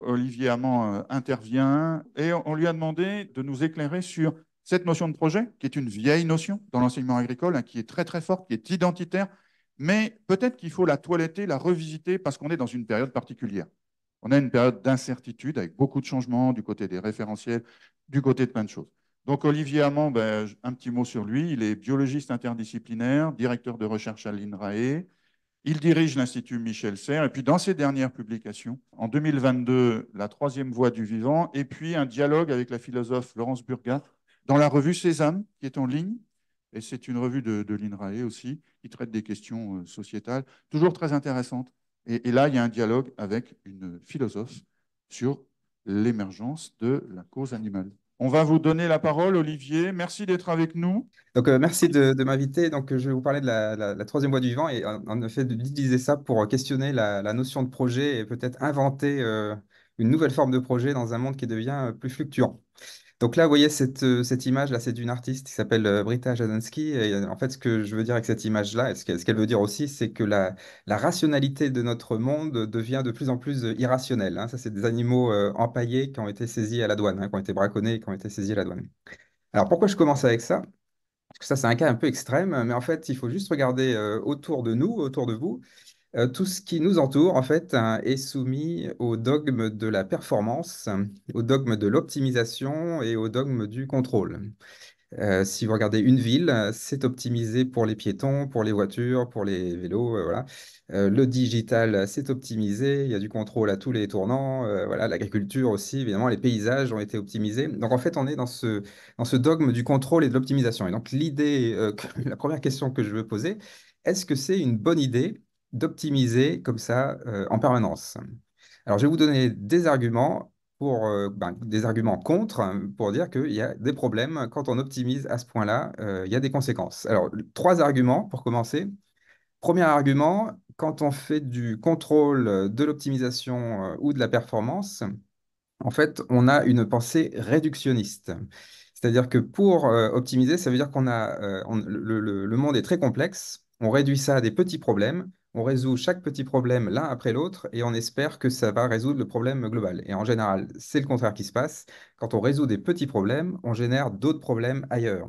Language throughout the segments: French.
Olivier Amand euh, intervient et on lui a demandé de nous éclairer sur cette notion de projet, qui est une vieille notion dans l'enseignement agricole, hein, qui est très très forte, qui est identitaire, mais peut-être qu'il faut la toiletter, la revisiter, parce qu'on est dans une période particulière. On a une période d'incertitude avec beaucoup de changements du côté des référentiels, du côté de plein de choses. Donc Olivier Amand, ben, un petit mot sur lui. Il est biologiste interdisciplinaire, directeur de recherche à l'INRAE. Il dirige l'Institut Michel Serres. Et puis, dans ses dernières publications, en 2022, La troisième voie du vivant, et puis un dialogue avec la philosophe Laurence Burgat dans la revue Sésame, qui est en ligne. Et c'est une revue de, de l'INRAE aussi, qui traite des questions euh, sociétales, toujours très intéressantes. et là, il y a un dialogue avec une philosophe sur l'émergence de la cause animale. On va vous donner la parole, Olivier. Merci d'être avec nous. Donc, euh, merci de, m'inviter. Donc, euh, je vais vous parler de la, troisième voie du vivant et en, effet d'utiliser ça pour euh, questionner la, notion de projet et peut-être inventer une nouvelle forme de projet dans un monde qui devient plus fluctuant. Donc là, vous voyez cette, euh, cette image, là, c'est d'une artiste qui s'appelle euh, Brita Jadansky. Et euh, en fait, ce que je veux dire avec cette image-là, ce qu'elle veut dire aussi, c'est que la, la, rationalité de notre monde devient de plus en plus irrationnelle. Hein. Ça, c'est des animaux empaillés qui ont été saisis à la douane, hein, qui ont été braconnés et qui ont été saisis à la douane. Alors pourquoi je commence avec ça Parce que ça, c'est un cas un peu extrême, mais en fait, il faut juste regarder autour de nous, autour de vous. Euh, tout ce qui nous entoure, en fait, hein, est soumis au dogme de la performance, au dogme de l'optimisation et au dogme du contrôle. Euh, si vous regardez une ville, c'est optimisé pour les piétons, pour les voitures, pour les vélos, euh, voilà. le digital, c'est optimisé, il y a du contrôle à tous les tournants, voilà, l'agriculture aussi, évidemment, les paysages ont été optimisés. Donc en fait, on est dans ce, dans ce dogme du contrôle et de l'optimisation. Et donc l'idée, la première question que je veux poser, est-ce que c'est une bonne idée d'optimiser comme ça euh, en permanence. Alors, je vais vous donner des arguments pour euh, ben, des arguments contre hein, pour dire qu'il y a des problèmes quand on optimise à ce point-là, euh, il y a des conséquences. Alors, trois arguments pour commencer. Premier argument, quand on fait du contrôle de l'optimisation ou de la performance, en fait, on a une pensée réductionniste. C'est-à-dire que pour optimiser, ça veut dire qu'on a le monde est très complexe, on réduit ça à des petits problèmes on résout chaque petit problème l'un après l'autre et on espère que ça va résoudre le problème global. Et en général, c'est le contraire qui se passe. Quand on résout des petits problèmes, on génère d'autres problèmes ailleurs.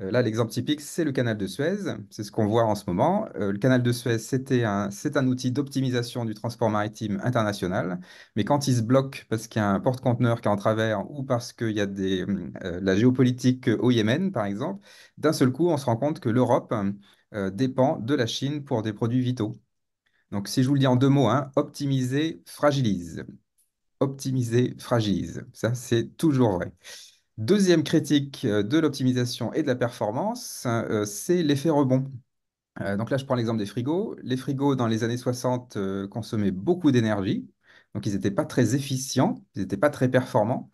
Euh, là, l'exemple typique, c'est le canal de Suez. C'est ce qu'on voit en ce moment. Euh, le canal de Suez, un, c'est un outil d'optimisation du transport maritime international. Mais quand il se bloque parce qu'il y a un porte-conteneur qui est en travers ou parce qu'il y a des, euh, la géopolitique au Yémen, par exemple, d'un seul coup, on se rend compte que l'Europe euh, dépend de la Chine pour des produits vitaux. Donc, si je vous le dis en deux mots, hein, optimiser fragilise. Optimiser fragilise. Ça, c'est toujours vrai. Deuxième critique euh, de l'optimisation et de la performance, euh, c'est l'effet rebond. donc là, je prends l'exemple des frigos. Les frigos, dans les années 60, consommaient beaucoup d'énergie. Donc, ils n'étaient pas très efficients, ils n'étaient pas très performants.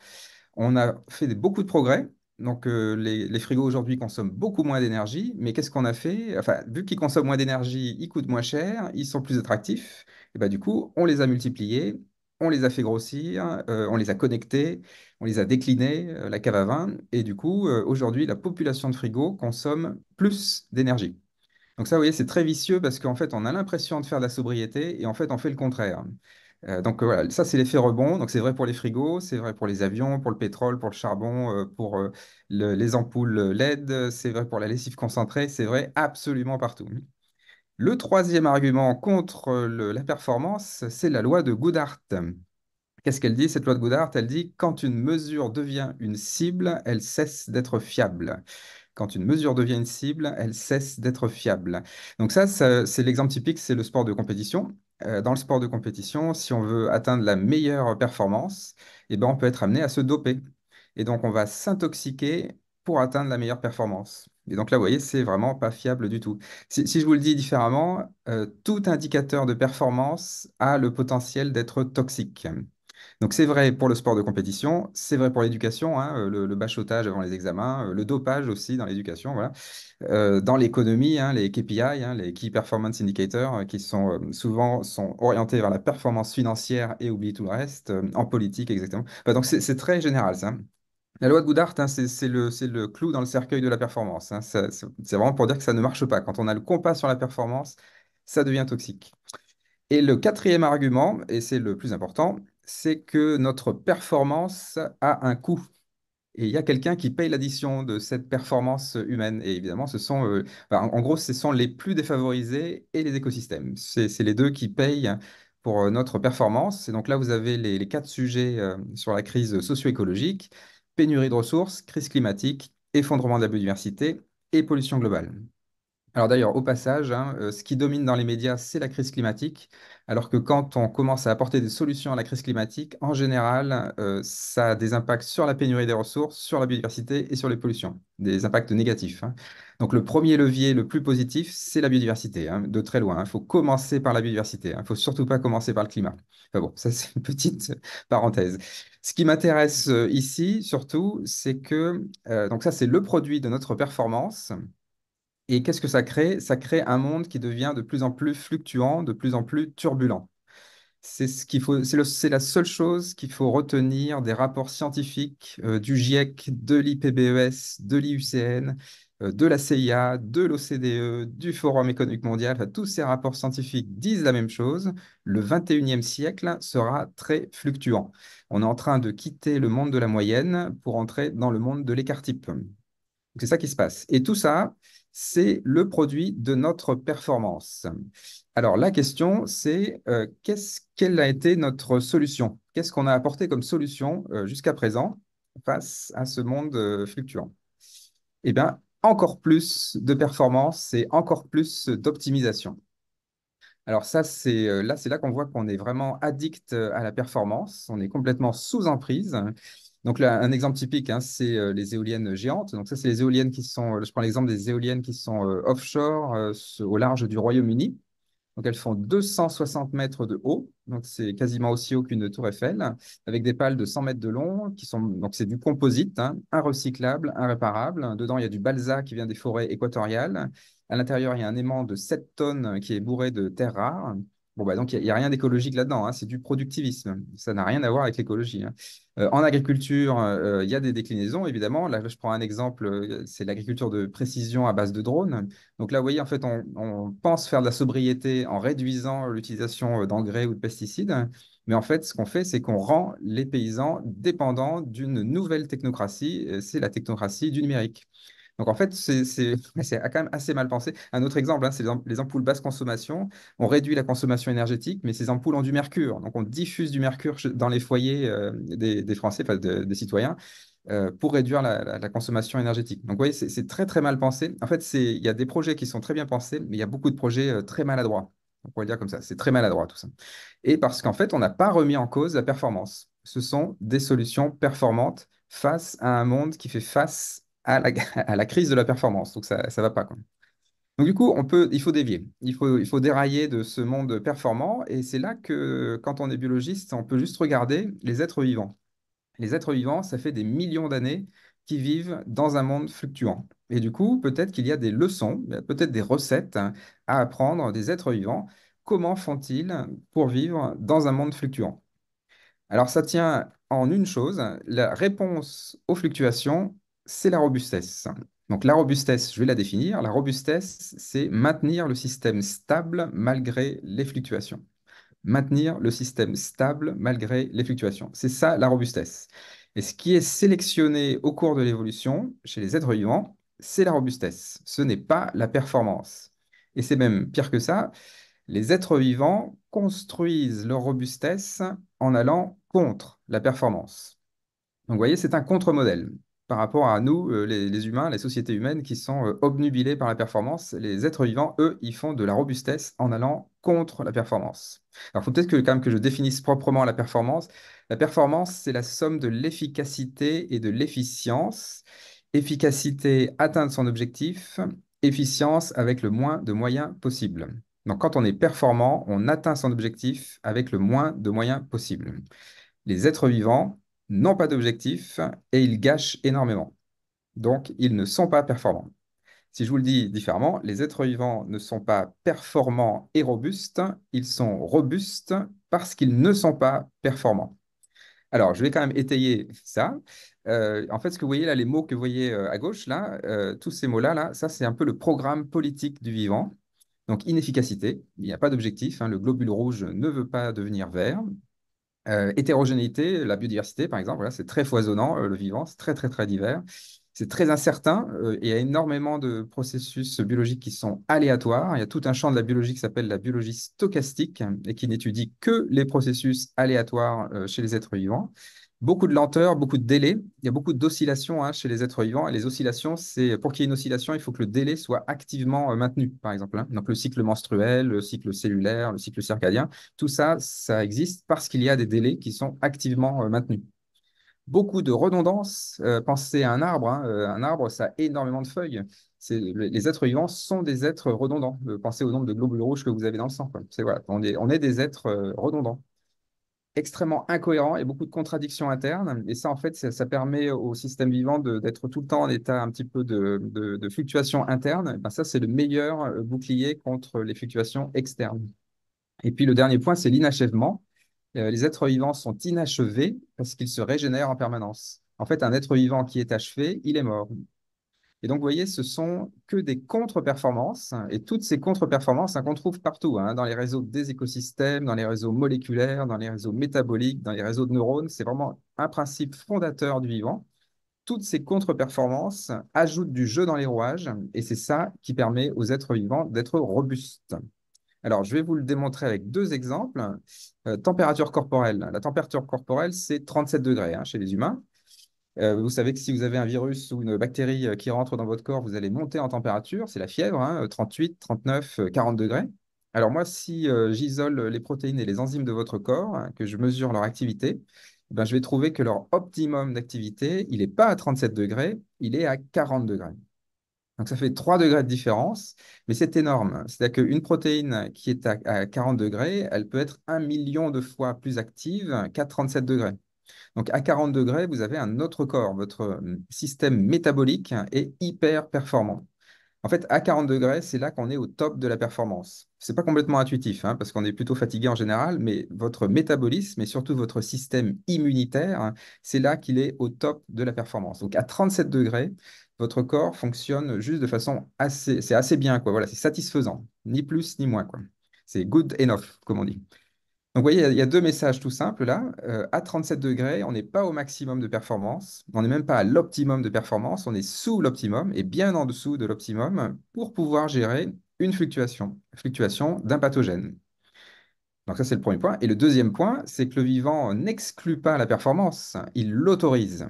On a fait beaucoup de progrès, donc, euh, les, frigos aujourd'hui consomment beaucoup moins d'énergie, mais qu'est-ce qu'on a fait Enfin, vu qu'ils consomment moins d'énergie, ils coûtent moins cher, ils sont plus attractifs. Et ben, du coup, on les a multipliés, on les a fait grossir, euh, on les a connectés, on les a déclinés, euh, la cave à vin. Et du coup, aujourd'hui, la population de frigos consomme plus d'énergie. Donc ça, vous voyez, c'est très vicieux parce qu'en fait, on a l'impression de faire de la sobriété et en fait, on fait le contraire. Euh, donc euh, voilà, ça c'est l'effet rebond. Donc c'est vrai pour les frigos, c'est vrai pour les avions, pour le pétrole, pour le charbon, euh, pour les ampoules LED, c'est vrai pour la lessive concentrée, c'est vrai absolument partout. Le troisième argument contre la performance, c'est la loi de Goodhart. Qu'est-ce qu'elle dit Cette loi de Goodhart, elle dit quand une mesure devient une cible, elle cesse d'être fiable quand une mesure devient une cible, elle cesse d'être fiable. Donc ça c'est l'exemple typique, c'est le sport de compétition. Euh, dans le sport de compétition, si on veut atteindre la meilleure performance, eh ben, on peut être amené à se doper. Et donc, on va s'intoxiquer pour atteindre la meilleure performance. Et donc là, vous voyez, c'est vraiment pas fiable du tout. Si, je vous le dis différemment, euh, tout indicateur de performance a le potentiel d'être toxique. Donc c'est vrai pour le sport de compétition, c'est vrai pour l'éducation, hein, euh, le, bachotage avant les examens, euh, le dopage aussi dans l'éducation, voilà. Euh, dans l'économie, hein, les KPI, hein, les Key Performance Indicators, qui sont souvent sont orientés vers la performance financière et oublient tout le reste, en politique exactement. donc c'est très général ça. La loi de Goudart, c'est le, le, clou dans le cercueil de la performance. C'est vraiment pour dire que ça ne marche pas. Quand on a le compas sur la performance, ça devient toxique. Et le quatrième argument, et c'est le plus important, c'est que notre performance a un coût. Et il y a quelqu'un qui paye l'addition de cette performance humaine. Et évidemment, ce sont, euh, en gros, ce sont les plus défavorisés et les écosystèmes. C'est les deux qui payent pour euh, notre performance. Et donc là, vous avez les, quatre sujets euh, sur la crise socio-écologique, pénurie de ressources, crise climatique, effondrement de la biodiversité et pollution globale. Alors d'ailleurs, au passage, hein, euh, ce qui domine dans les médias, c'est la crise climatique, alors que quand on commence à apporter des solutions à la crise climatique, en général, euh, ça a des impacts sur la pénurie des ressources, sur la biodiversité et sur les pollutions, des impacts négatifs. Hein. Donc le premier levier le plus positif, c'est la biodiversité, hein, de très loin. Il faut commencer par la biodiversité, il ne faut surtout pas commencer par le climat. bon, ça c'est une petite parenthèse. Ce qui m'intéresse euh, ici, surtout, c'est que, donc ça c'est le produit de notre performance et qu'est-ce que ça crée Ça crée un monde qui devient de plus en plus fluctuant, de plus en plus turbulent. C'est ce qu'il faut, c'est la seule chose qu'il faut retenir des rapports scientifiques euh, du GIEC, de l'IPBES, de l'IUCN, euh, de la CIA, de l'OCDE, du Forum économique mondial. tous ces rapports scientifiques disent la même chose. Le 21e siècle sera très fluctuant. On est en train de quitter le monde de la moyenne pour entrer dans le monde de l'écart-type. C'est ça qui se passe. Et tout ça, c'est le produit de notre performance. Alors la question, c'est euh, qu'est-ce quelle a été notre solution Qu'est-ce qu'on a apporté comme solution euh, jusqu'à présent face à ce monde euh, fluctuant Eh bien, encore plus de performance et encore plus d'optimisation. Alors ça, c'est là, c'est là qu'on voit qu'on est vraiment addict à la performance. On est complètement sous emprise donc là, un exemple typique, hein, c'est euh, les éoliennes géantes. Donc ça, c'est les éoliennes qui sont, euh, je prends l'exemple des éoliennes qui sont euh, offshore au large du Royaume-Uni. Donc elles font 260 mètres de haut, donc c'est quasiment aussi haut qu'une tour Eiffel, avec des pales de 100 mètres de long, qui sont donc c'est du composite, un hein, recyclable, un réparable. Dedans, il y a du balsa qui vient des forêts équatoriales. À l'intérieur, il y a un aimant de 7 tonnes qui est bourré de terres rares. Bah, donc il n'y a, rien d'écologique là-dedans, hein, c'est du productivisme. Ça n'a rien à voir avec l'écologie. Hein. Euh, en agriculture, euh, il y a des déclinaisons, évidemment. Là, je prends un exemple, euh, c'est l'agriculture de précision à base de drones. Donc là, vous voyez, en fait, on, on pense faire de la sobriété en réduisant l'utilisation d'engrais ou de pesticides. Mais en fait, ce qu'on fait, c'est qu'on rend les paysans dépendants d'une nouvelle technocratie, c'est la technocratie du numérique. Donc en fait, c'est quand même assez mal pensé. Un autre exemple, hein, c'est les ampoules basse consommation. On réduit la consommation énergétique, mais ces ampoules ont du mercure. Donc on diffuse du mercure dans les foyers euh, des, Français, des citoyens. Euh, pour réduire la, consommation énergétique. Donc, vous voyez, c'est très, très mal pensé. En fait, il y a des projets qui sont très bien pensés, mais il y a beaucoup de projets euh, très maladroits. On pourrait dire comme ça. C'est très maladroit, tout ça. Et parce qu'en fait, on n'a pas remis en cause la performance. Ce sont des solutions performantes face à un monde qui fait face à la, crise de la performance. Donc ça ne va pas. Donc du coup, on peut, il faut dévier, il faut, il faut dérailler de ce monde performant. Et c'est là que quand on est biologiste, on peut juste regarder les êtres vivants. Les êtres vivants, ça fait des millions d'années qui vivent dans un monde fluctuant. Et du coup, peut-être qu'il y a des leçons, peut-être des recettes hein, à apprendre des êtres vivants. Comment font-ils pour vivre dans un monde fluctuant Alors ça tient en une chose, la réponse aux fluctuations, c'est la robustesse. Donc la robustesse, je vais la définir. La robustesse, c'est maintenir le système stable malgré les fluctuations. Maintenir le système stable malgré les fluctuations. C'est ça la robustesse. Et ce qui est sélectionné au cours de l'évolution chez les êtres vivants, c'est la robustesse. Ce n'est pas la performance. Et c'est même pire que ça. Les êtres vivants construisent leur robustesse en allant contre la performance. Donc vous voyez, c'est un contre-modèle par rapport à nous, euh, les, humains, les sociétés humaines qui sont euh, obnubilées par la performance. Les êtres vivants, eux, ils font de la robustesse en allant contre la performance. Alors, il faut peut-être que, quand même que je définisse proprement la performance. La performance, c'est la somme de l'efficacité et de l'efficience. Efficacité, atteindre son objectif. Efficience avec le moins de moyens possible. Donc, quand on est performant, on atteint son objectif avec le moins de moyens possible. Les êtres vivants, n'ont pas d'objectif et ils gâchent énormément. Donc, ils ne sont pas performants. Si je vous le dis différemment, les êtres vivants ne sont pas performants et robustes, ils sont robustes parce qu'ils ne sont pas performants. Alors, je vais quand même étayer ça. Euh, en fait, ce que vous voyez là, les mots que vous voyez euh, à gauche, là, euh, tous ces mots-là, là, ça, c'est un peu le programme politique du vivant. Donc, inefficacité, il n'y a pas d'objectif, hein, le globule rouge ne veut pas devenir vert, euh, hétérogénéité, la biodiversité, par exemple, c'est très foisonnant, euh, le vivant, c'est très, très, très divers. C'est très incertain. Euh, et il y a énormément de processus biologiques qui sont aléatoires. Il y a tout un champ de la biologie qui s'appelle la biologie stochastique et qui n'étudie que les processus aléatoires chez les êtres vivants beaucoup de lenteur, beaucoup de délai. Il y a beaucoup d'oscillations hein, chez les êtres vivants. Et les oscillations, c'est pour qu'il y ait une oscillation, il faut que le délai soit activement euh, maintenu, par exemple. Hein. Donc le cycle menstruel, le cycle cellulaire, le cycle circadien, tout ça, ça existe parce qu'il y a des délais qui sont activement euh, maintenus. Beaucoup de redondance. Euh, pensez à un arbre. Hein. Un arbre, ça a énormément de feuilles. Les êtres vivants sont des êtres redondants. Pensez au nombre de globules rouges que vous avez dans le sang. on est des êtres redondants extrêmement incohérent et beaucoup de contradictions internes. Et ça, en fait, ça, permet au système vivant d'être tout le temps en état un petit peu de, fluctuations internes. Et ben, ça, c'est le meilleur euh, bouclier contre les fluctuations externes. Et puis le dernier point, c'est l'inachèvement. Euh, les êtres vivants sont inachevés parce qu'ils se régénèrent en permanence. En fait, un être vivant qui est achevé, il est mort. Et donc, vous voyez, ce sont que des contre-performances. Et toutes ces contre-performances hein, qu'on trouve partout, hein, dans les réseaux des écosystèmes, dans les réseaux moléculaires, dans les réseaux métaboliques, dans les réseaux de neurones. C'est vraiment un principe fondateur du vivant. Toutes ces contre-performances ajoutent du jeu dans les rouages. Et c'est ça qui permet aux êtres vivants d'être robustes. Alors, je vais vous le démontrer avec deux exemples. Euh, température corporelle. La température corporelle, c'est 37 degrés hein, chez les humains. Euh, vous savez que si vous avez un virus ou une bactérie euh, qui rentre dans votre corps, vous allez monter en température, c'est la fièvre, 38, 39, 40 degrés. Alors moi, si euh, j'isole les protéines et les enzymes de votre corps, hein, que je mesure leur activité, eh ben, je vais trouver que leur optimum d'activité, il n'est pas à 37 degrés, il est à 40 degrés. Donc ça fait 3 degrés de différence, mais c'est énorme. Hein. C'est-à-dire qu'une protéine qui est à, à 40 degrés, elle peut être un million de fois plus active qu'à 37 degrés. Donc à 40 degrés, vous avez un autre corps, votre euh, système métabolique est hyper performant. En fait, à 40 degrés, c'est là qu'on est au top de la performance. Ce n'est pas complètement intuitif, hein, parce qu'on est plutôt fatigué en général, mais votre métabolisme et surtout votre système immunitaire, hein, c'est là qu'il est au top de la performance. Donc à 37 degrés, votre corps fonctionne juste de façon assez, c'est assez bien, quoi. Voilà, c'est satisfaisant, ni plus ni moins, quoi. C'est good enough, comme on dit. Donc, vous voyez, il y a deux messages tout simples là. Euh, à 37 degrés, on n'est pas au maximum de performance, on n'est même pas à l'optimum de performance, on est sous l'optimum et bien en dessous de l'optimum pour pouvoir gérer une fluctuation, fluctuation d'un pathogène. Donc ça, c'est le premier point. Et le deuxième point, c'est que le vivant n'exclut pas la performance, il l'autorise.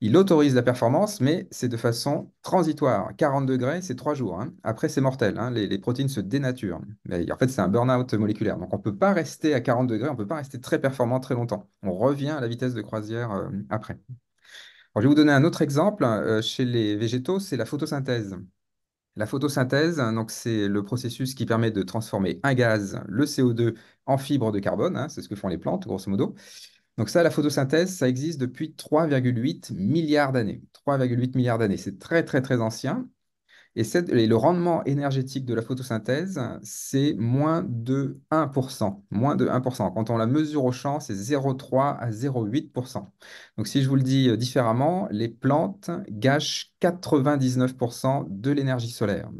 Il autorise la performance, mais c'est de façon transitoire. 40 degrés, c'est trois jours. Hein. Après, c'est mortel. Hein. Les, protéines se dénaturent. Mais en fait, c'est un burn-out moléculaire. Donc on ne peut pas rester à 40 degrés, on ne peut pas rester très performant très longtemps. On revient à la vitesse de croisière euh, après. je vais vous donner un autre exemple. Euh, chez les végétaux, c'est la photosynthèse. La photosynthèse, donc c'est le processus qui permet de transformer un gaz, le CO2, en fibre de carbone. Hein, c'est ce que font les plantes, grosso modo. Donc ça, la photosynthèse, ça existe depuis 3,8 milliards d'années. 3,8 milliards d'années, c'est très très très ancien. Et, le rendement énergétique de la photosynthèse, c'est moins de 1%. Moins de 1%. Quand on la mesure au champ, c'est 0,3 à 0,8%. Donc si je vous le dis euh, différemment, les plantes gâchent 99% de l'énergie solaire.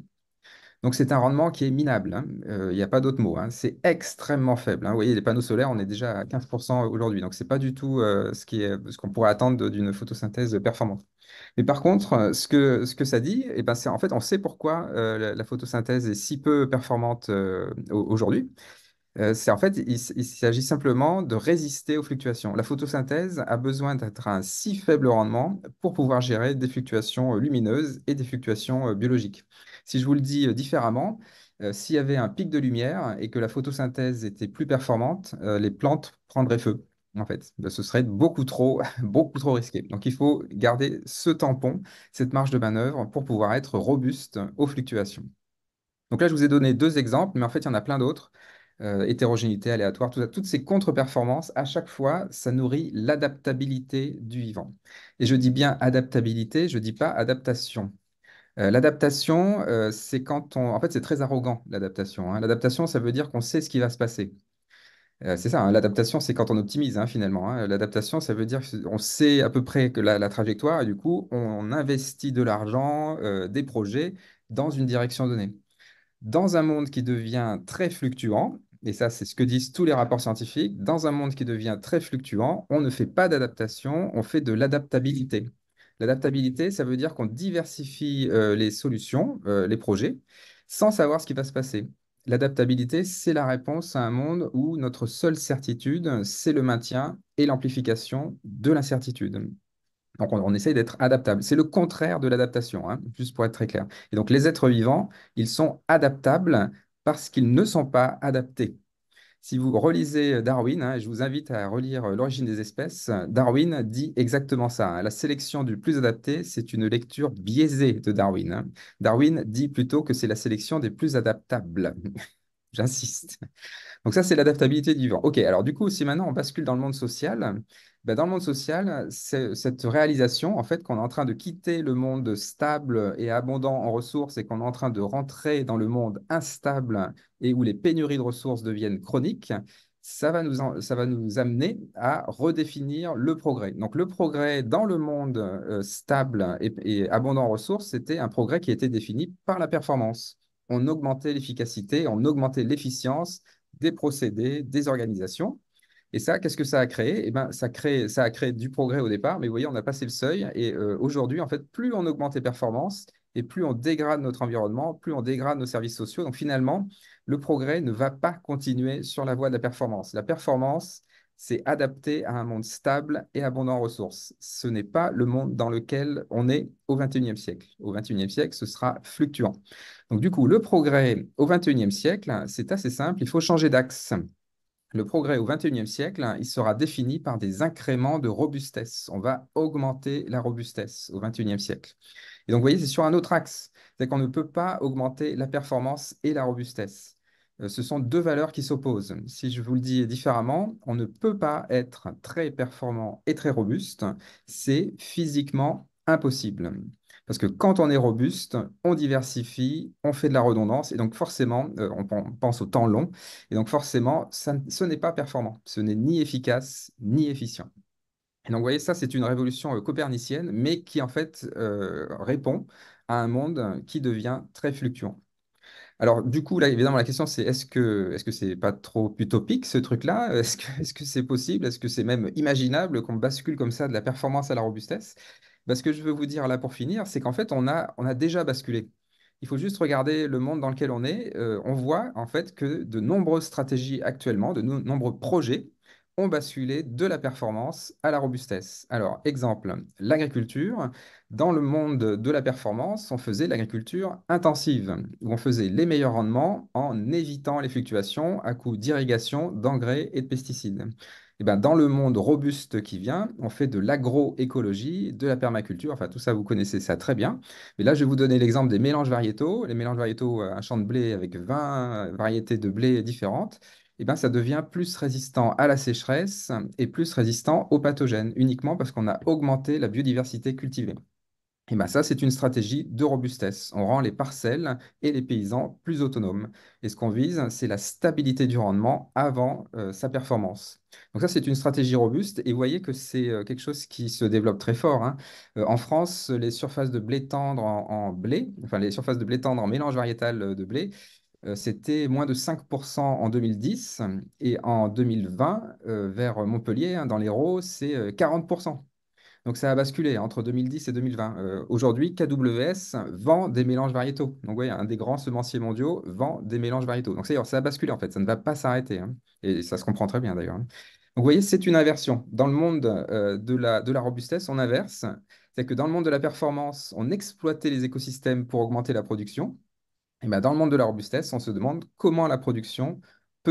Donc c'est un rendement qui est minable, hein. euh, il n'y a pas d'autre mot, hein. c'est extrêmement faible. Hein. Vous voyez, les panneaux solaires, on est déjà à 15% aujourd'hui, donc ce n'est pas du tout euh, ce qu'on pourrait attendre d'une photosynthèse performante. Mais par contre, euh, ce que, ça dit, eh ben, c'est en fait, on sait pourquoi euh, la, photosynthèse est si peu performante euh, aujourd'hui. c'est en fait, il, il s'agit simplement de résister aux fluctuations. La photosynthèse a besoin d'être à un si faible rendement pour pouvoir gérer des fluctuations lumineuses et des fluctuations biologiques. Si je vous le dis différemment, s'il y avait un pic de lumière et que la photosynthèse était plus performante, les plantes prendraient feu en fait. Bah, ce serait beaucoup trop, beaucoup trop risqué. Donc il faut garder ce tampon, cette marge de manœuvre pour pouvoir être robuste aux fluctuations. Donc là, je vous ai donné deux exemples, mais en fait, il y en a plein d'autres. Euh, hétérogénéité aléatoire, toutes ces contre-performances, à chaque fois, ça nourrit l'adaptabilité du vivant. Et je dis bien adaptabilité, je ne dis pas adaptation. Euh, l'adaptation, euh, c'est quand on... En fait, c'est très arrogant, l'adaptation. Hein. L'adaptation, ça veut dire qu'on sait ce qui va se passer. Euh, c'est ça, hein, l'adaptation, c'est quand on optimise hein, finalement. Hein. L'adaptation, ça veut dire qu'on sait à peu près que la, trajectoire, et du coup, on investit de l'argent, euh, des projets dans une direction donnée. Dans un monde qui devient très fluctuant, et ça, c'est ce que disent tous les rapports scientifiques, dans un monde qui devient très fluctuant, on ne fait pas d'adaptation, on fait de l'adaptabilité. L'adaptabilité, ça veut dire qu'on diversifie euh, les solutions, les projets, sans savoir ce qui va se passer. L'adaptabilité, c'est la réponse à un monde où notre seule certitude, c'est le maintien et l'amplification de l'incertitude. Donc on, essaye d'être adaptable. C'est le contraire de l'adaptation, hein, juste pour être très clair. Et donc les êtres vivants, ils sont adaptables parce qu'ils ne sont pas adaptés. Si vous relisez euh, Darwin, hein, je vous invite à relire euh, L'origine des espèces, Darwin dit exactement ça. Hein. La sélection du plus adapté, c'est une lecture biaisée de Darwin. Hein. Darwin dit plutôt que c'est la sélection des plus adaptables. J'insiste. Donc ça, c'est l'adaptabilité du vivant. OK, alors du coup, si maintenant on bascule dans le monde social, bah, dans le monde social, cette réalisation, en fait, qu'on est en train de quitter le monde stable et abondant en ressources et qu'on est en train de rentrer dans le monde instable et où les pénuries de ressources deviennent chroniques, ça va nous, ça va nous amener à redéfinir le progrès. Donc, le progrès dans le monde euh, stable et abondant en ressources, c'était un progrès qui était défini par la performance. On augmentait l'efficacité, on augmentait l'efficience des procédés, des organisations. Et ça, qu'est-ce que ça a créé Eh ben, ça, crée, ça a créé du progrès au départ, mais vous voyez, on a passé le seuil. Et euh, aujourd'hui, en fait, plus on augmente les performances et plus on dégrade notre environnement, plus on dégrade nos services sociaux. Donc finalement, le progrès ne va pas continuer sur la voie de la performance. La performance, c'est adapter à un monde stable et abondant en ressources. Ce n'est pas le monde dans lequel on est au XXIe siècle. Au XXIe siècle, ce sera fluctuant. Donc du coup, le progrès au XXIe siècle, c'est assez simple, il faut changer d'axe le progrès au XXIe siècle, hein, il sera défini par des incréments de robustesse. On va augmenter la robustesse au XXIe siècle. Et donc, vous voyez, c'est sur un autre axe. C'est qu'on ne peut pas augmenter la performance et la robustesse. Euh, ce sont deux valeurs qui s'opposent. Si je vous le dis différemment, on ne peut pas être très performant et très robuste. C'est physiquement impossible. Parce que quand on est robuste, on diversifie, on fait de la redondance, et donc forcément, euh, on pense au temps long, et donc forcément, ça, ce n'est pas performant, ce n'est ni efficace, ni efficient. Et donc, vous voyez, ça, c'est une révolution euh, copernicienne, mais qui, en fait, euh, répond à un monde qui devient très fluctuant. Alors, du coup, là, évidemment, la question, c'est est-ce que est-ce que c'est pas trop utopique ce truc-là Est-ce que est-ce que c'est possible Est-ce que c'est même imaginable qu'on bascule comme ça de la performance à la robustesse bah, ce que je veux vous dire là pour finir, c'est qu'en fait, on a, on a déjà basculé. Il faut juste regarder le monde dans lequel on est. Euh, on voit en fait que de nombreuses stratégies actuellement, de nombreux projets ont basculé de la performance à la robustesse. Alors, exemple, l'agriculture. Dans le monde de la performance, on faisait l'agriculture intensive, où on faisait les meilleurs rendements en évitant les fluctuations à coût d'irrigation, d'engrais et de pesticides. Eh ben, dans le monde robuste qui vient, on fait de l'agroécologie, de la permaculture, enfin tout ça, vous connaissez ça très bien. Mais là, je vais vous donner l'exemple des mélanges variétaux. Les mélanges variétaux, euh, un champ de blé avec 20 variétés de blé différentes, et eh ben, ça devient plus résistant à la sécheresse et plus résistant aux pathogènes, uniquement parce qu'on a augmenté la biodiversité cultivée. Et eh bien ça, c'est une stratégie de robustesse. On rend les parcelles et les paysans plus autonomes. Et ce qu'on vise, c'est la stabilité du rendement avant euh, sa performance. Donc ça, c'est une stratégie robuste. Et vous voyez que c'est euh, quelque chose qui se développe très fort. Hein. Euh, en France, les surfaces de blé tendre en, blé, enfin les surfaces de blé tendre en mélange variétal de blé, c'était moins de 5% en 2010. Et en 2020, vers Montpellier, dans hein, dans l'Hérault, c'est 40%. Donc ça a basculé entre 2010 et 2020. Euh, aujourd'hui, KWS vend des mélanges variétaux. Donc vous voyez, un des grands semenciers mondiaux vend des mélanges variétaux. Donc ça, ça a basculé en fait, ça ne va pas s'arrêter. Hein. Et ça se comprend très bien d'ailleurs. Hein. Donc vous voyez, c'est une inversion. Dans le monde euh, de, la, de la robustesse, on inverse. C'est que dans le monde de la performance, on exploitait les écosystèmes pour augmenter la production. Et bien dans le monde de la robustesse, on se demande comment la production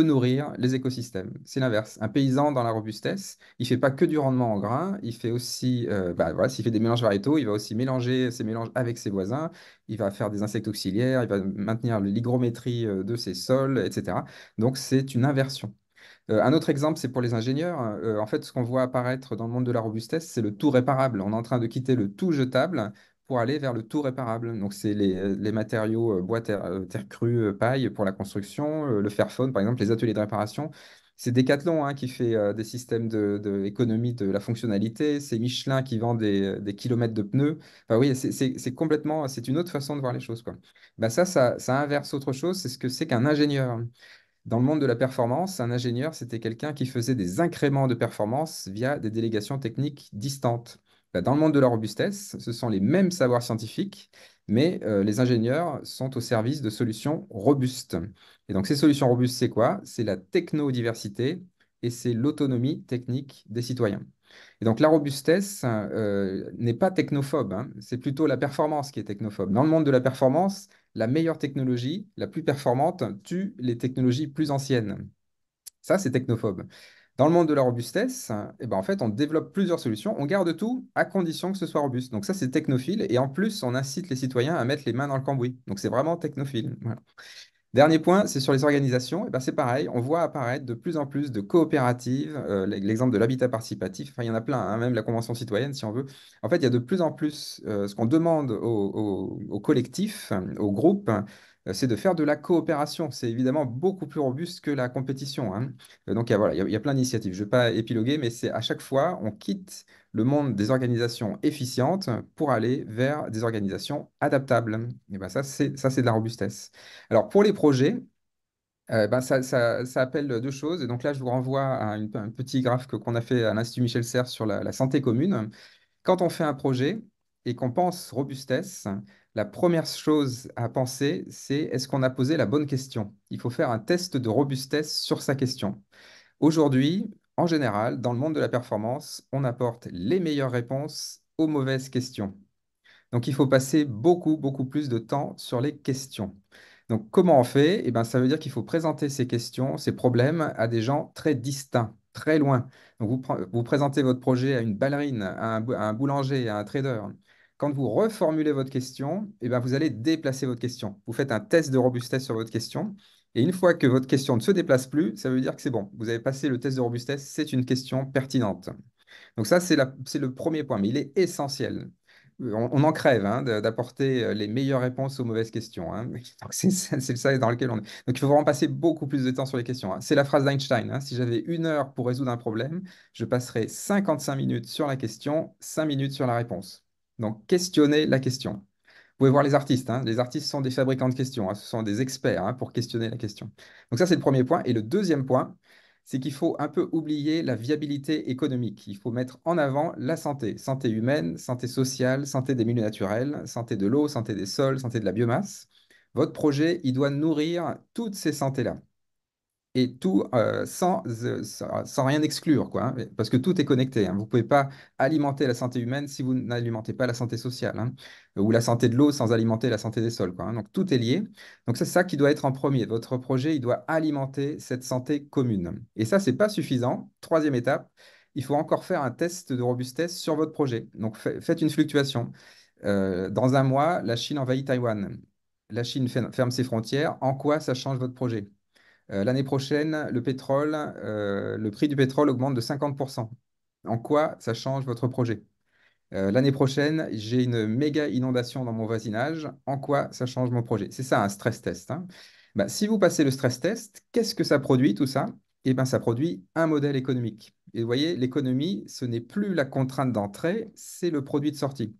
nourrir les écosystèmes. C'est l'inverse. Un paysan dans la robustesse, il ne fait pas que du rendement en grain, il fait aussi, euh, bah, fait des mélanges variétaux, il va aussi mélanger ses mélanges avec ses voisins, il va faire des insectes auxiliaires, il va maintenir l'hygrométrie euh, de ses sols, etc. Donc c'est une inversion. Euh, un autre exemple, c'est pour les ingénieurs. en fait, ce qu'on voit apparaître dans le monde de la robustesse, c'est le tout réparable. On est en train de quitter le tout jetable pour aller vers le tout réparable. Donc, c'est les, euh, matériaux euh, bois, terre, euh, crue, paille pour la construction, le Fairphone, par exemple, les ateliers de réparation. C'est Decathlon hein, qui fait des systèmes d'économie de, économie de, la fonctionnalité, c'est Michelin qui vend des, kilomètres de pneus. Enfin, oui, c'est complètement, c'est une autre façon de voir les choses. Quoi. Bah, ça, ça, ça inverse autre chose, c'est ce que c'est qu'un ingénieur. Dans le monde de la performance, un ingénieur, c'était quelqu'un qui faisait des incréments de performance via des délégations techniques distantes. Bah, dans le monde de la robustesse, ce sont les mêmes savoirs scientifiques, mais euh, les ingénieurs sont au service de solutions robustes. Et donc ces solutions robustes, c'est quoi C'est la technodiversité et c'est l'autonomie technique des citoyens. Et donc la robustesse euh, n'est pas technophobe, hein. c'est plutôt la performance qui est technophobe. Dans le monde de la performance, la meilleure technologie, la plus performante, tue les technologies plus anciennes. Ça, c'est technophobe. Dans le monde de la robustesse, eh ben en fait, on développe plusieurs solutions. On garde tout à condition que ce soit robuste. Donc ça, c'est technophile. Et en plus, on incite les citoyens à mettre les mains dans le cambouis. Donc c'est vraiment technophile. Dernier point, c'est sur les organisations. Et eh ben, c'est pareil, on voit apparaître de plus en plus de coopératives. Euh, l'exemple de l'habitat participatif, enfin, il y en a plein, hein, même la Convention citoyenne, si on veut. En fait, il y a de plus en plus euh, ce qu'on demande aux collectifs, aux groupes, euh, c'est de faire de la coopération. C'est évidemment beaucoup plus robuste que la compétition. Hein. Euh, donc voilà, il y, a, plein d'initiatives. Je ne vais pas épiloguer, mais c'est à chaque fois, on quitte le monde des organisations efficientes pour aller vers des organisations adaptables. Et ben ça, c'est ça, c'est de la robustesse. Alors pour les projets, euh, ben, ça, appelle deux choses. Et donc là, je vous renvoie à, un petit graphe qu'on a fait à l'Institut Michel Serres sur la santé commune. Quand on fait un projet et qu'on pense robustesse, la première chose à penser, c'est est-ce qu'on a posé la bonne question Il faut faire un test de robustesse sur sa question. Aujourd'hui, en général, dans le monde de la performance, on apporte les meilleures réponses aux mauvaises questions. Donc il faut passer beaucoup, beaucoup plus de temps sur les questions. Donc comment on fait eh bien Ça veut dire qu'il faut présenter ces questions, ces problèmes à des gens très distincts, très loin. Donc vous, présentez votre projet à une ballerine, à un boulanger, à un trader quand vous reformulez votre question, eh bien, vous allez déplacer votre question. Vous faites un test de robustesse sur votre question. Et une fois que votre question ne se déplace plus, ça veut dire que c'est bon. Vous avez passé le test de robustesse, c'est une question pertinente. Donc ça, c'est le premier point, mais il est essentiel. Euh, on, en crève hein, d'apporter euh, les meilleures réponses aux mauvaises questions. Hein. C'est ça dans lequel on est. Donc il faut vraiment passer beaucoup plus de temps sur les questions. Hein. C'est la phrase d'Einstein. Si j'avais une heure pour résoudre un problème, je passerais 55 minutes sur la question, 5 minutes sur la réponse. Donc, questionner la question. Vous pouvez voir les artistes. Hein. Les artistes sont des fabricants de questions. Hein. Ce sont des experts hein, pour questionner la question. Donc ça, c'est le premier point. Et le deuxième point, c'est qu'il faut un peu oublier la viabilité économique. Il faut mettre en avant la santé. Santé humaine, santé sociale, santé des milieux naturels, santé de l'eau, santé des sols, santé de la biomasse. Votre projet, il doit nourrir toutes ces santé là et tout euh, euh, sans, rien exclure, quoi, hein, parce que tout est connecté. Hein. vous ne pouvez pas alimenter la santé humaine si vous n'alimentez pas la santé sociale, hein, ou la santé de l'eau sans alimenter la santé des sols. donc tout est lié. Donc c'est ça qui doit être en premier. Votre projet, il doit alimenter cette santé commune. Et ça, ce n'est pas suffisant. Troisième étape, il faut encore faire un test de robustesse sur votre projet. Donc faites une fluctuation. Euh, dans un mois, la Chine envahit Taïwan. La Chine ferme ses frontières. En quoi ça change votre projet euh, l'année prochaine, le pétrole, euh, le prix du pétrole augmente de 50%. En quoi ça change votre projet euh, l'année prochaine, j'ai une méga inondation dans mon voisinage. En quoi ça change mon projet C'est ça un stress test. Hein. Bah, si vous passez le stress test, qu'est-ce que ça produit tout ça Eh bien, ça produit un modèle économique. Et vous voyez, l'économie, ce n'est plus la contrainte d'entrée, c'est le produit de sortie.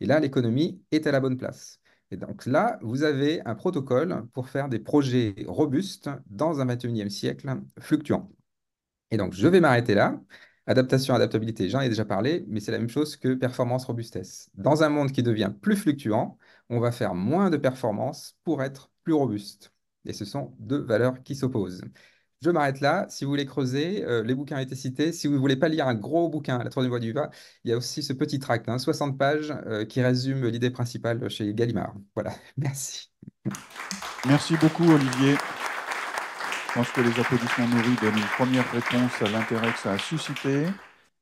Et là, l'économie est à la bonne place. Et donc là, vous avez un protocole pour faire des projets robustes dans un 21e siècle fluctuant. Et donc, je vais m'arrêter là. Adaptation, adaptabilité, j'en ai déjà parlé, mais c'est la même chose que performance, robustesse. Dans un monde qui devient plus fluctuant, on va faire moins de performance pour être plus robuste. Et ce sont deux valeurs qui s'opposent. Je m'arrête là. Si vous voulez creuser, euh, les bouquins ont été cités. Si vous ne voulez pas lire un gros bouquin, La troisième voie du va, il y a aussi ce petit tract, 60 hein, pages, euh, qui résume l'idée principale chez Gallimard. Voilà, merci. Merci beaucoup, Olivier. Je pense que les applaudissements nourris donnent une première réponse à l'intérêt que ça a suscité.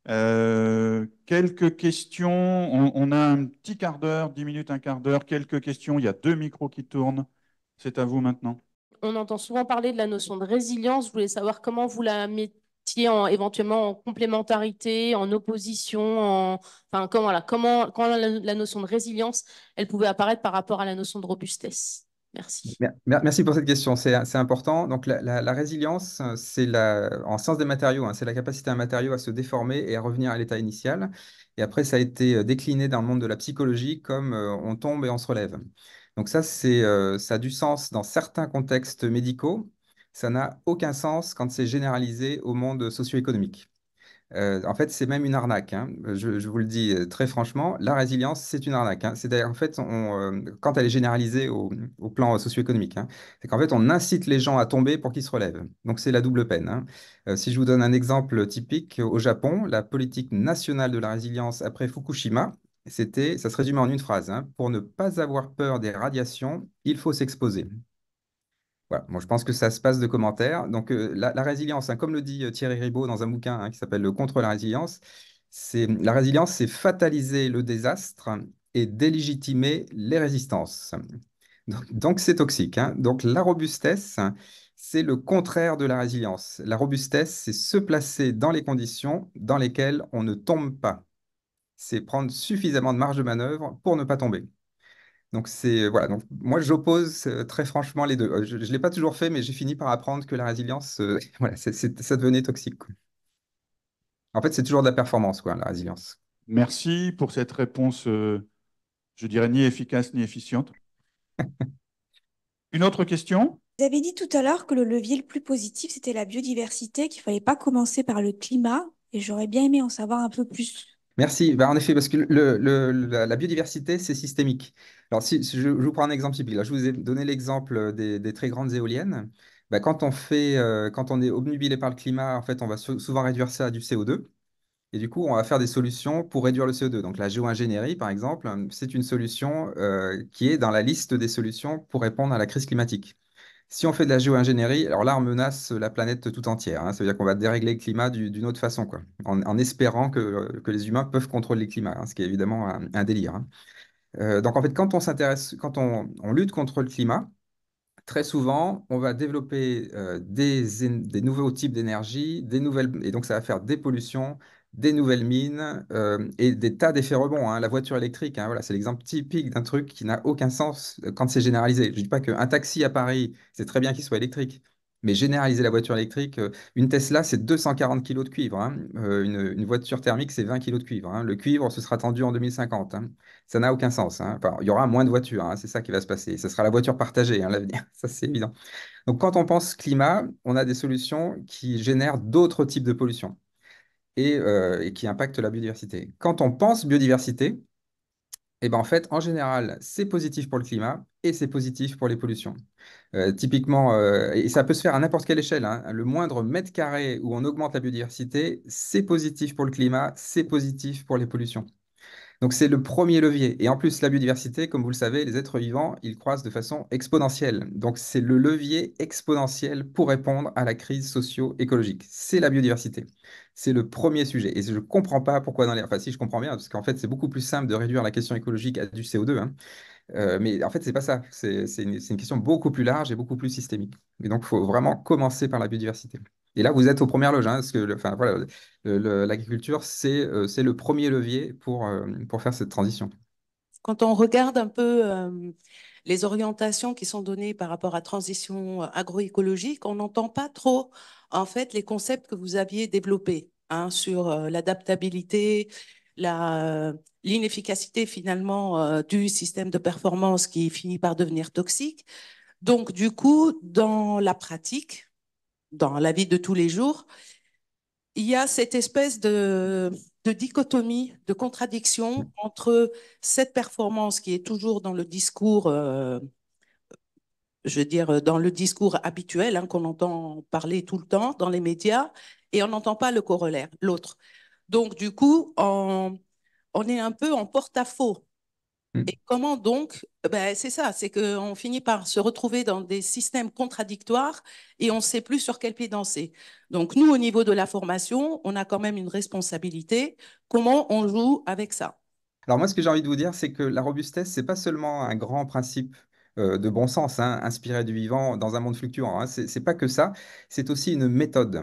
Euh, quelques questions. On, on, a un petit quart d'heure, dix minutes, un quart d'heure. Quelques questions. Il y a deux micros qui tournent. C'est à vous maintenant on entend souvent parler de la notion de résilience. Je voulais savoir comment vous la mettiez éventuellement en complémentarité, en opposition, enfin, comment, la, notion de résilience, elle pouvait apparaître par rapport à la notion de robustesse. Merci. Merci pour cette question, c'est important. Donc la, résilience, c'est en sens des matériaux, hein, c'est la capacité d'un matériau à se déformer et à revenir à l'état initial. Et après, ça a été décliné dans le monde de la psychologie comme euh, on tombe et on se relève. Donc ça, euh, ça a du sens dans certains contextes médicaux. Ça n'a aucun sens quand c'est généralisé au monde socio-économique. Euh, en fait, c'est même une arnaque. Hein. Euh, je, vous le dis très franchement, la résilience, c'est une arnaque. Hein. cest d'ailleurs, en fait, quand elle est généralisée au, plan socio-économique, hein, c'est qu'en fait, on incite les gens à tomber pour qu'ils se relèvent. Donc, c'est la double peine. si je vous donne un exemple typique, au Japon, la politique nationale de la résilience après Fukushima, c'était, ça se résumait en une phrase. Hein. pour ne pas avoir peur des radiations, il faut s'exposer. je pense que ça se passe de commentaires. Donc, euh, la, résilience, hein, comme le dit euh, Thierry Ribaud dans un bouquin hein, qui s'appelle Le Contre la résilience, c'est la résilience, c'est fataliser le désastre et délégitimer les résistances. Donc, c'est toxique. Donc, la robustesse, c'est le contraire de la résilience. La robustesse, c'est se placer dans les conditions dans lesquelles on ne tombe pas c'est prendre suffisamment de marge de manœuvre pour ne pas tomber. Donc c'est voilà. Donc moi j'oppose euh, très franchement les deux. Euh, je, ne l'ai pas toujours fait, mais j'ai fini par apprendre que la résilience, euh, voilà, ça devenait toxique. En fait, c'est toujours de la performance, quoi, la résilience. Merci pour cette réponse, je dirais ni efficace ni efficiente. Une autre question Vous avez dit tout à l'heure que le levier le plus positif, c'était la biodiversité, qu'il ne fallait pas commencer par le climat, et j'aurais bien aimé en savoir un peu plus. Merci. Bah, en effet, parce que la, biodiversité, c'est systémique. Alors, si, je, vous prends un exemple typique, je vous ai donné l'exemple des, très grandes éoliennes. Bah, euh, quand on est obnubilé par le climat, en fait, on va souvent réduire ça à du CO2. Et du coup, on va faire des solutions pour réduire le CO2. Donc, la géo-ingénierie, par exemple, c'est une solution euh, qui est dans la liste des solutions pour répondre à la crise climatique. Si on fait de la géo-ingénierie, alors là, on menace la planète tout entière. Hein. Ça veut dire qu'on va dérégler le climat d'une autre façon, quoi, en, espérant que, les humains peuvent contrôler le climat, hein, ce qui est évidemment un, délire. Hein. Euh, donc en fait, quand on s'intéresse, quand on, lutte contre le climat, très souvent, on va développer euh, des, nouveaux types d'énergie, des nouvelles, et donc ça va faire des pollutions, des nouvelles mines euh, et des tas d'effets rebonds. Hein. La voiture électrique, hein, voilà, c'est l'exemple typique d'un truc qui n'a aucun sens euh, quand c'est généralisé. Je ne dis pas qu'un taxi à Paris, c'est très bien qu'il soit électrique, mais généraliser la voiture électrique, euh, une Tesla, c'est 240 kg de cuivre. Hein. une, une, voiture thermique, c'est 20 kg de cuivre. Le cuivre, ce sera tendu en 2050. Ça n'a aucun sens. il y aura moins de voitures, c'est ça qui va se passer. Ce sera la voiture partagée, l'avenir, ça c'est évident. Donc quand on pense climat, on a des solutions qui génèrent d'autres types de pollution. Euh, et, qui impacte la biodiversité. Quand on pense biodiversité, eh ben en fait, en général, c'est positif pour le climat et c'est positif pour les pollutions. Euh, typiquement, euh, et ça peut se faire à n'importe quelle échelle, hein. le moindre mètre carré où on augmente la biodiversité, c'est positif pour le climat, c'est positif pour les pollutions. Donc c'est le premier levier. Et en plus, la biodiversité, comme vous le savez, les êtres vivants, ils croissent de façon exponentielle. Donc c'est le levier exponentiel pour répondre à la crise socio-écologique. C'est la biodiversité. C'est le premier sujet. Et je ne comprends pas pourquoi dans les... Enfin, si, je comprends bien, parce qu'en fait, c'est beaucoup plus simple de réduire la question écologique à du CO2. Hein. Euh, mais en fait, ce n'est pas ça. C'est une, question beaucoup plus large et beaucoup plus systémique. Et donc, il faut vraiment commencer par la biodiversité. Et là, vous êtes aux premières loges, hein, parce que enfin, voilà, l'agriculture, euh, c'est le premier levier pour, euh, pour faire cette transition. Quand on regarde un peu les orientations qui sont données par rapport à transition agroécologique, on n'entend pas trop en fait les concepts que vous aviez développés hein, sur euh, l'adaptabilité, euh, l'inefficacité finalement euh, du système de performance qui finit par devenir toxique. Donc du coup, dans la pratique, dans la vie de tous les jours, il y a cette espèce de, dichotomie, de contradiction entre cette performance qui est toujours dans le discours je veux dire, euh, dans le discours habituel hein, qu'on entend parler tout le temps dans les médias, et on n'entend pas le corollaire, l'autre. Donc, du coup, on, est un peu en porte-à-faux. Hmm. Et comment donc ben, C'est ça, c'est qu'on finit par se retrouver dans des systèmes contradictoires et on ne sait plus sur quel pied danser. Donc, nous, au niveau de la formation, on a quand même une responsabilité. Comment on joue avec ça alors moi, ce que j'ai envie de vous dire, c'est que la robustesse, n'est pas seulement un grand principe euh, de bon sens, hein, inspiré du vivant dans un monde fluctuant. Hein. ce n'est pas que ça, c'est aussi une méthode.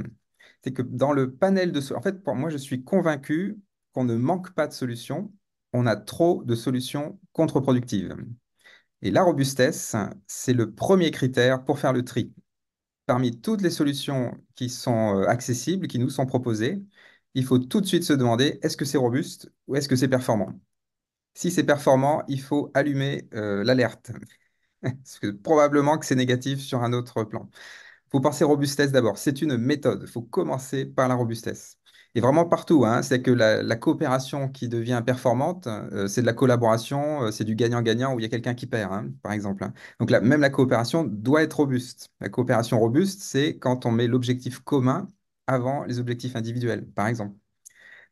C'est que dans le panel de... En fait, pour moi, je suis convaincu qu'on ne manque pas de solutions, on a trop de solutions contre-productives. Et la robustesse, c'est le premier critère pour faire le tri. Parmi toutes les solutions qui sont euh, accessibles, qui nous sont proposées, il faut tout de suite se demander est-ce que c'est robuste ou est-ce que c'est performant. Si c'est performant, il faut allumer euh, l'alerte. Parce que probablement que c'est négatif sur un autre plan. Faut penser robustesse d'abord. C'est une méthode. Faut commencer par la robustesse. Et vraiment partout, hein, c'est que la, coopération qui devient performante, euh, c'est de la collaboration, euh, c'est du gagnant-gagnant où il y a quelqu'un qui perd, hein, par exemple. Hein. Donc là, même la coopération doit être robuste. La coopération robuste, c'est quand on met l'objectif commun avant les objectifs individuels, par exemple.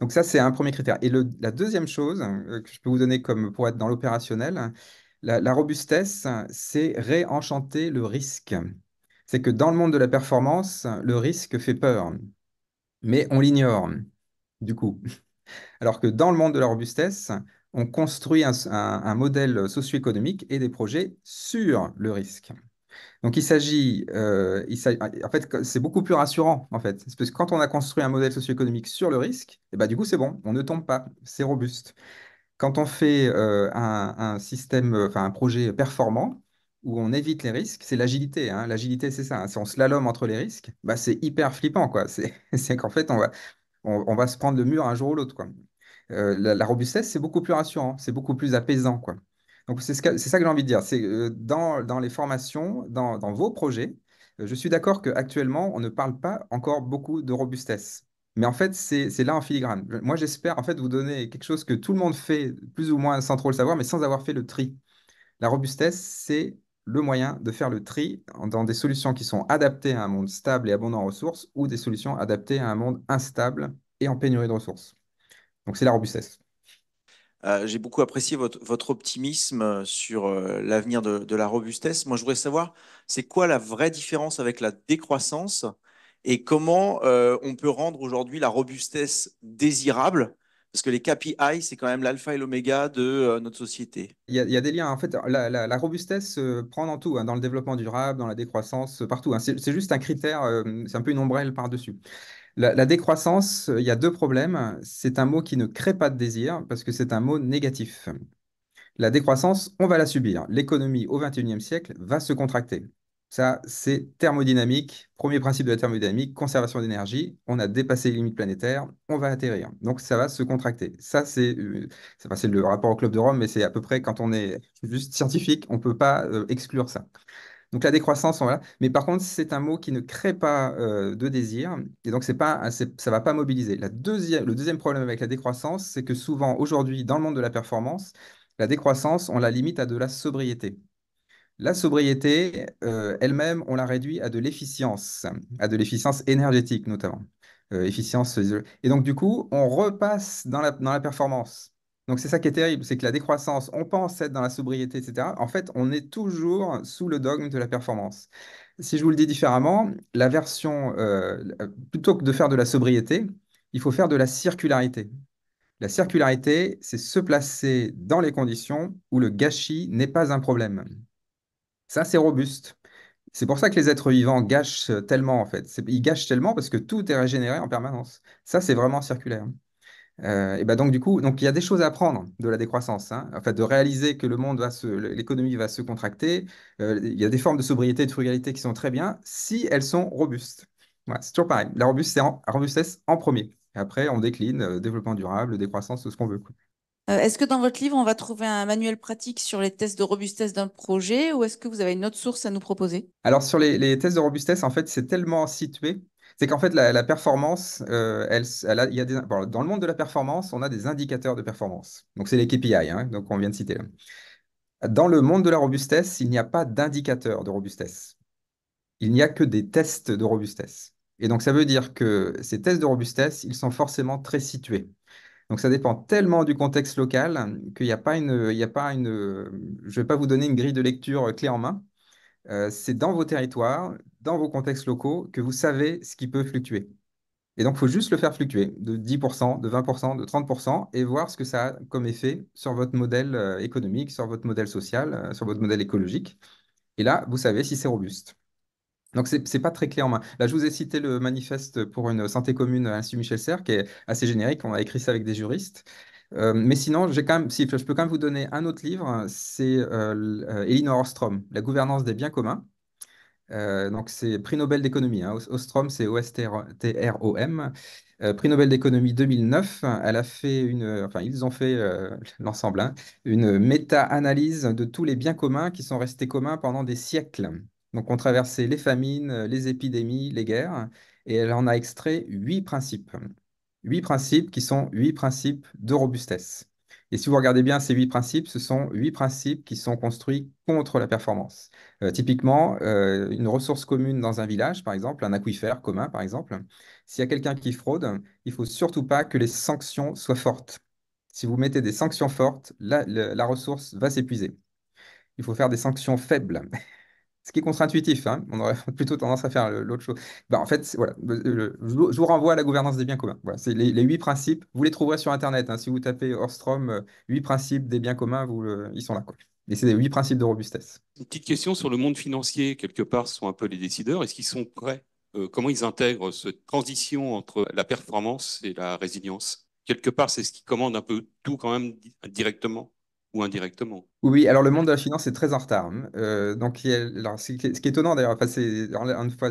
Donc ça, c'est un premier critère. Et la deuxième chose euh, que je peux vous donner comme pour être dans l'opérationnel, la, robustesse, c'est réenchanter le risque. C'est que dans le monde de la performance, le risque fait peur, mais on l'ignore, du coup. Alors que dans le monde de la robustesse, on construit un, modèle socio-économique et des projets sur le risque. Donc il s'agit, euh, en fait, c'est beaucoup plus rassurant en fait, parce que quand on a construit un modèle socio-économique sur le risque, eh ben, du coup c'est bon, on ne tombe pas, c'est robuste. Quand on fait euh, un, système, enfin un projet performant, où on évite les risques, c'est l'agilité. Hein. L'agilité, c'est ça. Hein. Si on slalom entre les risques, bah, c'est hyper flippant. C'est qu'en fait, on va, se prendre le mur un jour ou l'autre. Euh, la, robustesse, c'est beaucoup plus rassurant, c'est beaucoup plus apaisant. Quoi. Donc, c'est ça que j'ai envie de dire. C'est euh, dans, les formations, dans, vos projets, je suis d'accord qu'actuellement, on ne parle pas encore beaucoup de robustesse. Mais en fait, c'est là un filigrane. Moi, j'espère en fait vous donner quelque chose que tout le monde fait, plus ou moins sans trop le savoir, mais sans avoir fait le tri. La robustesse, c'est le moyen de faire le tri dans des solutions qui sont adaptées à un monde stable et abondant en ressources ou des solutions adaptées à un monde instable et en pénurie de ressources. Donc, c'est la robustesse. Euh, j'ai beaucoup apprécié votre, optimisme sur euh, l'avenir de, la robustesse. Moi, je voudrais savoir, c'est quoi la vraie différence avec la décroissance et comment euh, on peut rendre aujourd'hui la robustesse désirable parce que les KPI, c'est quand même l'alpha et l'oméga de euh, notre société. Il y, a, des liens. En fait, la, robustesse prend dans tout, hein, dans le développement durable, dans la décroissance, euh, partout. Hein. C'est juste un critère, c'est un peu une ombrelle par-dessus. La, la, décroissance, il y a deux problèmes. C'est un mot qui ne crée pas de désir parce que c'est un mot négatif. La décroissance, on va la subir. L'économie au XXIe siècle va se contracter. Ça, c'est thermodynamique. Premier principe de la thermodynamique, conservation d'énergie. On a dépassé les limites planétaires, on va atterrir. Donc, ça va se contracter. Ça, c'est euh, le rapport au Club de Rome, mais c'est à peu près quand on est juste scientifique, on ne peut pas euh, exclure ça. Donc, la décroissance, on là. Mais par contre, c'est un mot qui ne crée pas euh, de désir. Et donc, pas, ça ne va pas mobiliser. le deuxième problème avec la décroissance, c'est que souvent, aujourd'hui, dans le monde de la performance, la décroissance, on la limite à de la sobriété. La sobriété euh, elle-même, on la réduit à de l'efficience, à de l'efficience énergétique notamment. Euh, efficience. Et donc, du coup, on repasse dans la, performance. Donc, c'est ça qui est terrible, c'est que la décroissance, on pense être dans la sobriété, etc. En fait, on est toujours sous le dogme de la performance. Si je vous le dis différemment, la version, euh, plutôt que de faire de la sobriété, il faut faire de la circularité. La circularité, c'est se placer dans les conditions où le gâchis n'est pas un problème. Ça, c'est robuste. C'est pour ça que les êtres vivants gâchent tellement, en fait. Ils gâchent tellement parce que tout est régénéré en permanence. Ça, c'est vraiment circulaire. Euh, et ben donc, du coup, donc, il y a des choses à apprendre de la décroissance. Hein. En fait, de réaliser que le monde se, l'économie va se contracter. Euh, il y a des formes de sobriété et de frugalité qui sont très bien si elles sont robustes. c'est toujours pareil. La robustesse en, robustesse en premier. après, on décline euh, développement durable, décroissance, tout ce qu'on veut. Euh, est-ce que dans votre livre, on va trouver un manuel pratique sur les tests de robustesse d'un projet ou est-ce que vous avez une autre source à nous proposer Alors sur les, tests de robustesse, en fait, c'est tellement situé. C'est qu'en fait, la, performance, dans le monde de la performance, on a des indicateurs de performance. Donc, c'est les KPI, hein, donc on vient de citer. Dans le monde de la robustesse, il n'y a pas d'indicateur de robustesse. Il n'y a que des tests de robustesse. Et donc, ça veut dire que ces tests de robustesse, ils sont forcément très situés. Donc ça dépend tellement du contexte local qu'il n'y a pas une, il y a pas une, je vais pas vous donner une grille de lecture euh, clé en main. Euh, c'est dans vos territoires, dans vos contextes locaux que vous savez ce qui peut fluctuer. Et donc, il faut juste le faire fluctuer de 10%, de 20%, de 30% et voir ce que ça a comme effet sur votre modèle euh, économique, sur votre modèle social, sur votre modèle écologique. Et là, vous savez si c'est robuste. Donc, c'est n'est pas très clair en main. Là, je vous ai cité le manifeste pour une santé commune à l'Institut Michel Serres, qui est assez générique. On a écrit ça avec des juristes. Euh, mais sinon, quand même, je peux quand même vous donner un autre livre, c'est euh, euh, Elinor Ostrom, La gouvernance des biens communs. donc, c'est prix Nobel d'économie. Hein. Ostrom, c'est O-S-T-R-O-M. prix Nobel d'économie 2009. Elle a fait une, enfin, ils ont fait l'ensemble, hein, une méta-analyse de tous les biens communs qui sont restés communs pendant des siècles. Donc on traversait les famines, euh, les épidémies, les guerres, et elle en a extrait huit principes. Huit principes qui sont huit principes de robustesse. Et si vous regardez bien ces huit principes, ce sont huit principes qui sont construits contre la performance. Euh, typiquement, euh, une ressource commune dans un village, par exemple, un aquifère commun, par exemple, s'il y a quelqu'un qui fraude, il ne faut surtout pas que les sanctions soient fortes. Si vous mettez des sanctions fortes, la ressource va s'épuiser. Il faut faire des sanctions faibles. ce qui est contre-intuitif, hein. on aurait plutôt tendance à faire l'autre chose. Bah, en fait, voilà, je vous renvoie à la gouvernance des biens communs. Voilà, c'est les, huit principes, vous les trouverez sur Internet. Hein. si vous tapez Orstrom, euh, huit principes des biens communs, vous, euh, ils sont là. Et c'est les huit principes de robustesse. Une petite question sur le monde financier, quelque part, sont un peu les décideurs. Est-ce qu'ils sont prêts euh, Comment ils intègrent cette transition entre la performance et la résilience Quelque part, c'est ce qui commande un peu tout quand même directement ou indirectement. Oui, alors le monde de la finance est très en retard. Hein. Euh, donc, ce qui est étonnant d'ailleurs, enfin, c'est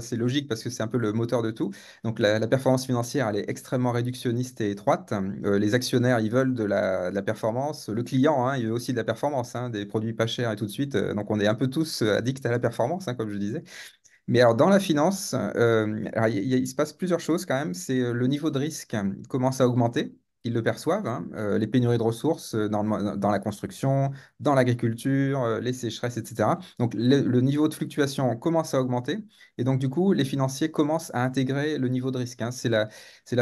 c'est logique parce que c'est un peu le moteur de tout. Donc, la, performance financière, elle est extrêmement réductionniste et étroite. Euh, les actionnaires, ils veulent de la, performance. Le client, hein, il veut aussi de la performance, hein, des produits pas chers et tout de suite. Euh, donc, on est un peu tous addicts à la performance, comme je disais. Mais alors dans la finance, il se passe plusieurs choses quand même. C'est le niveau de risque commence à augmenter ils le perçoivent, hein. euh, les pénuries de ressources euh, dans, la construction, dans l'agriculture, euh, les sécheresses, etc. Donc le, niveau de fluctuation commence à augmenter et donc du coup les financiers commencent à intégrer le niveau de risque. Hein. C'est la,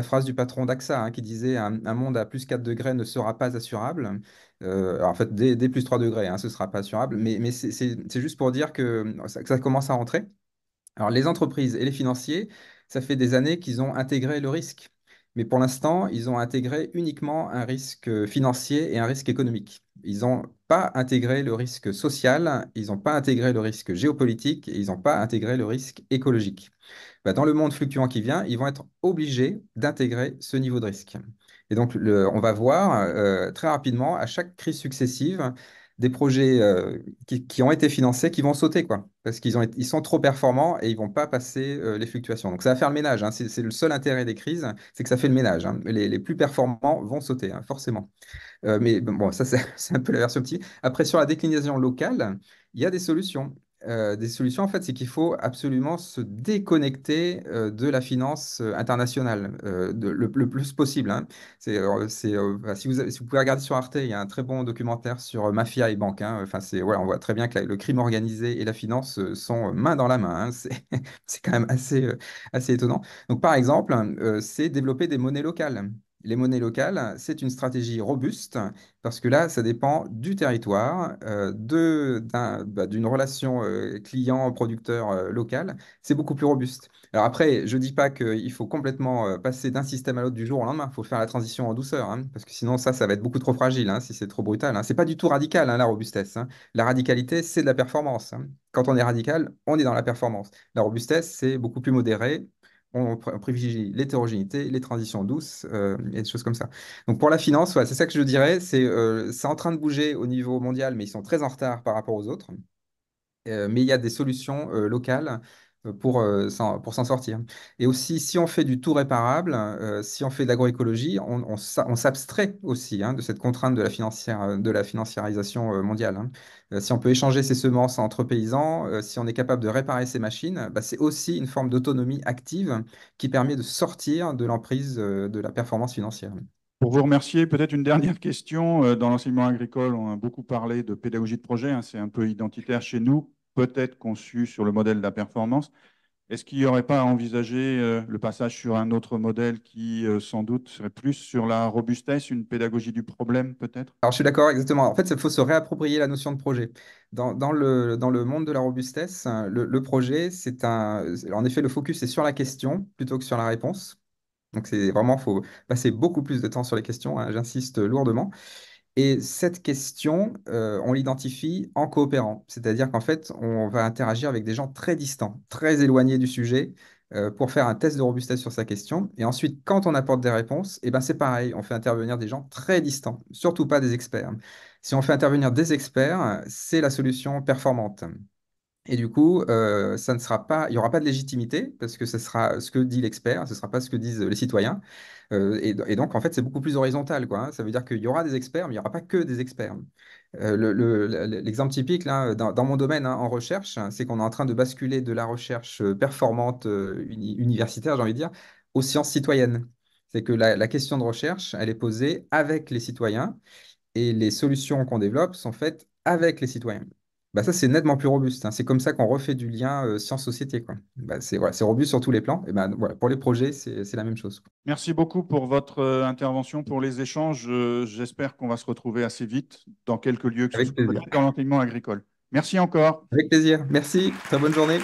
phrase du patron d'AXA hein, qui disait un, monde à plus 4 degrés ne sera pas assurable. en fait, dès, plus 3 degrés, ce ne sera pas assurable, mais, mais c'est juste pour dire que ça, que ça commence à rentrer. Alors les entreprises et les financiers, ça fait des années qu'ils ont intégré le risque. Mais pour l'instant, ils ont intégré uniquement un risque financier et un risque économique. Ils n'ont pas intégré le risque social, ils n'ont pas intégré le risque géopolitique et ils n'ont pas intégré le risque écologique. Bah, dans le monde fluctuant qui vient, ils vont être obligés d'intégrer ce niveau de risque. Et donc, on va voir euh, très rapidement, à chaque crise successive, des projets euh, qui, ont été financés qui vont sauter, quoi, parce qu'ils ils sont trop performants et ils vont pas passer euh, les fluctuations. Donc ça va faire le ménage. Hein. C'est le seul intérêt des crises, c'est que ça fait le ménage. Hein. Les, plus performants vont sauter, hein, forcément. Euh, mais bon, ça c'est un peu la version petite. Après, sur la déclinaison locale, il y a des solutions. Euh, des solutions, en fait, c'est qu'il faut absolument se déconnecter euh, de la finance euh, internationale le, plus possible. Hein. C'est, si, vous pouvez regarder sur Arte, il y a un très bon documentaire sur mafia et banque. Hein. Enfin, c'est, on voit très bien que le crime organisé et la finance sont main dans la main. Hein. C'est, quand même assez, assez étonnant. Donc, par exemple, c'est développer des monnaies locales les monnaies locales, c'est une stratégie robuste parce que là, ça dépend du territoire, euh, bah, d'une relation euh, client-producteur euh, local. C'est beaucoup plus robuste. Alors après, je ne dis pas qu'il faut complètement passer d'un système à l'autre du jour au lendemain. Il faut faire la transition en douceur hein, parce que sinon, ça, ça va être beaucoup trop fragile hein, si c'est trop brutal. Hein. Ce n'est pas du tout radical, la robustesse. La radicalité, c'est de la performance. Quand on est radical, on est dans la performance. La robustesse, c'est beaucoup plus modéré on, privilégie l'hétérogénéité, les transitions douces euh, et des choses comme ça. Donc pour la finance, c'est ça que je dirais. C'est euh, c'est en train de bouger au niveau mondial, mais ils sont très en retard par rapport aux autres. Euh, mais il y a des solutions locales euh, euh, pour, s'en sortir. Et aussi, si on fait du tout réparable, euh, si on fait de l'agroécologie, on, s'abstrait aussi hein, de cette contrainte de la, financiarisation mondiale. Hein. si on peut échanger ses semences entre paysans, si on est capable de réparer ses machines, bah, c'est aussi une forme d'autonomie active qui permet de sortir de l'emprise de la performance financière. Pour vous remercier, peut-être une dernière question. Dans l'enseignement agricole, on a beaucoup parlé de pédagogie de projet, hein, c'est un peu identitaire chez nous peut-être conçu sur le modèle de la performance. Est-ce qu'il n'y aurait pas à envisager euh, le passage sur un autre modèle qui, euh, sans doute, serait plus sur la robustesse, une pédagogie du problème, peut-être Alors, je suis d'accord, exactement. En fait, il faut se réapproprier la notion de projet. Dans, le, dans le monde de la robustesse, le, projet, c'est un. En effet, le focus est sur la question plutôt que sur la réponse. Donc, c'est vraiment, il faut passer beaucoup plus de temps sur les questions, hein, j'insiste lourdement. Et cette question, euh, on l'identifie en coopérant. C'est-à-dire qu'en fait, on va interagir avec des gens très distants, très éloignés du sujet, euh, pour faire un test de robustesse sur sa question. Et ensuite, quand on apporte des réponses, et eh ben, c'est pareil, on fait intervenir des gens très distants, surtout pas des experts. Si on fait intervenir des experts, c'est la solution performante. Et du coup, euh, ça ne sera pas, il n'y aura pas de légitimité parce que ce sera ce que dit l'expert, ce ne sera pas ce que disent les citoyens. Euh, et, donc, en fait, c'est beaucoup plus horizontal. Quoi, hein. Ça veut dire qu'il y aura des experts, mais il n'y aura pas que des experts. Euh, l'exemple typique, dans, mon domaine hein, en recherche, c'est qu'on est en train de basculer de la recherche performante universitaire, j'ai envie de dire, aux sciences citoyennes. C'est que la question de recherche, elle est posée avec les citoyens et les solutions qu'on développe sont faites avec les citoyens. Bah, ça, c'est nettement plus robuste. Hein. C'est comme ça qu'on refait du lien science-société, bah, c'est voilà, robuste sur tous les plans. Et ben voilà, pour les projets, c'est la même chose. Merci beaucoup pour votre intervention, pour les échanges. J'espère qu'on va se retrouver assez vite dans quelques lieux, que ce soit dans agricole. Merci encore. Avec plaisir. Merci. Très bonne journée.